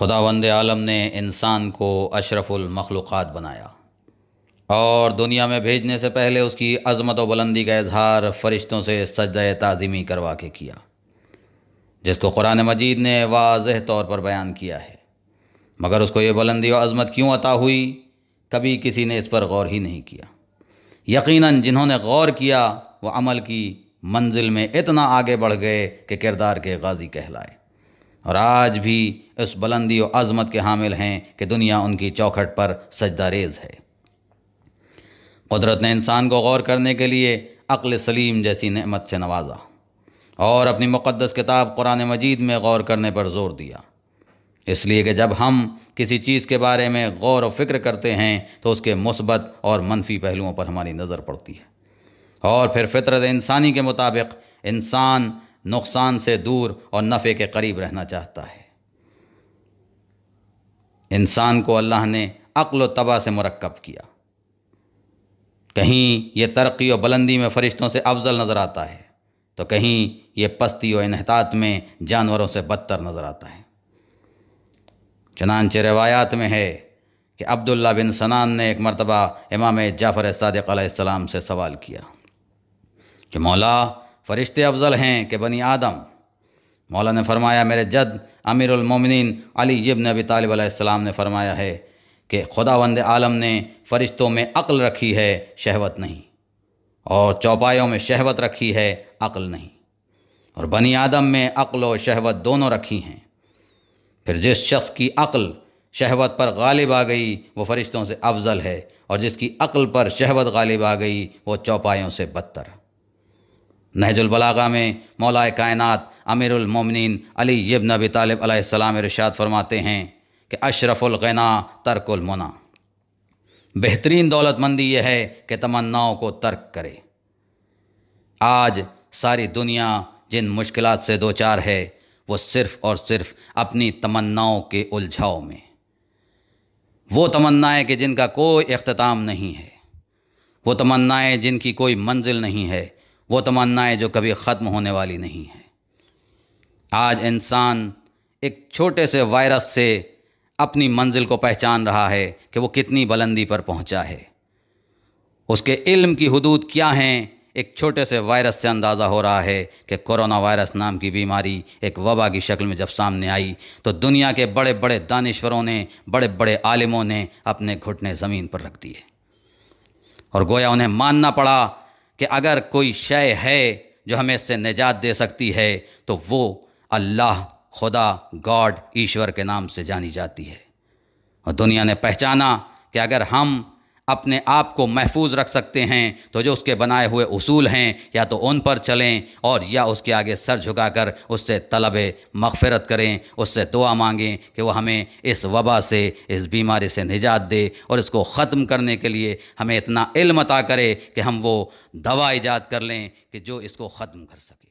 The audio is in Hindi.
खुदा वंद आलम ने इंसान को अशरफुल मखलूक़ात बनाया और दुनिया में भेजने से पहले उसकी अजमत व बुलंदी का इजहार फरिश्तों से सजद ताज़ीमी करवा के किया जिसको कुरान मजीद ने वाज तौर पर बयान किया है मगर उसको ये बुलंदी और अजमत क्यों अता हुई कभी किसी ने इस पर गौर ही नहीं किया यकीनन जिन्होंने गौर किया वह अमल की मंजिल में इतना आगे बढ़ गए कि किरदार के गाजी कहलाए और आज भी इस बुलंदी और आज़मत के हामिल हैं कि दुनिया उनकी चौखट पर सजदारेज है कुदरत ने इंसान को गौर करने के लिए अक्ल सलीम जैसी नेमत से नवाजा और अपनी मुक़दस किताब कुरान मजीद में गौर करने पर जोर दिया इसलिए कि जब हम किसी चीज़ के बारे में गौर और फिक्र करते हैं तो उसके मुसबत और मनफी पहलुओं पर हमारी नज़र पड़ती है और फिर फितरत इंसानी के मुताबिक इंसान नुकसान से दूर और नफ़े के करीब रहना चाहता है इंसान को अल्लाह ने अक्ल तबा से मरकब किया कहीं ये तरक्की और बुलंदी में फ़रिश्तों से अफजल नज़र आता है तो कहीं ये पस्ती और इनहतात में जानवरों से बदतर नज़र आता है चनानच रवायात में है कि अब्दुल्ला बिन सनान ने एक मरतबा इमाम जाफ़र सदक से सवाल किया कि मौला फ़रिश्ते अफजल हैं कि बनी आदम मौला ने फरमाया मेरे जद अमीरमिन अली इब्न अबी तालब ने फरमाया है कि खुदा वंद आलम ने फ़रिश्तों में अक्ल रखी है शहवत नहीं और चौपायों में शहवत रखी है अक्ल नहीं और बनी आदम में अक्ल और शहवत दोनों रखी हैं फिर जिस शख्स की अक्ल शहवत पर गालिब आ गई वो फ़रिश्तों से अफजल है और जिसकी अक्ल पर शहवत गालिब आ गई वो चौपायों से बदतर नहजुलबलागा में मौलाए कायनत अमीरुल मोमिनीन अली यबन अबी तालब अलैहिस्सलाम इरशाद फरमाते हैं कि अशरफुल गना तर्कुल मुना बेहतरीन दौलतमंदी यह है कि तमन्नाओं को तर्क करे आज सारी दुनिया जिन मुश्किल से दो चार है वो सिर्फ़ और सिर्फ अपनी तमन्नाओं के उलझाव में वो तमन्नाएं कि जिनका कोई अख्ताम नहीं है वो तमन्नाएं जिनकी कोई मंजिल नहीं है वो तमन्नाएं जो कभी ख़त्म होने वाली नहीं है आज इंसान एक छोटे से वायरस से अपनी मंजिल को पहचान रहा है कि वो कितनी बुलंदी पर पहुंचा है उसके इल्म की हदूद क्या हैं एक छोटे से वायरस से अंदाज़ा हो रहा है कि कोरोना वायरस नाम की बीमारी एक वबा की शक्ल में जब सामने आई तो दुनिया के बड़े बड़े दानश्वरों ने बड़े बड़े आलिमों ने अपने घुटने ज़मीन पर रख दिए और गोया उन्हें मानना पड़ा कि अगर कोई शय है जो हमें इससे निजात दे सकती है तो वो अल्लाह खुदा गॉड ईश्वर के नाम से जानी जाती है और दुनिया ने पहचाना कि अगर हम अपने आप को महफूज रख सकते हैं तो जो उसके बनाए हुए उसूल हैं या तो उन पर चलें और या उसके आगे सर झुकाकर उससे तलब मगफ़रत करें उससे दुआ मांगें कि वह हमें इस वबा से इस बीमारी से निजात दे और इसको ख़त्म करने के लिए हमें इतना इल्म अता करे कि हम वो दवा ईजाद कर लें कि जो इसको ख़त्म कर सकें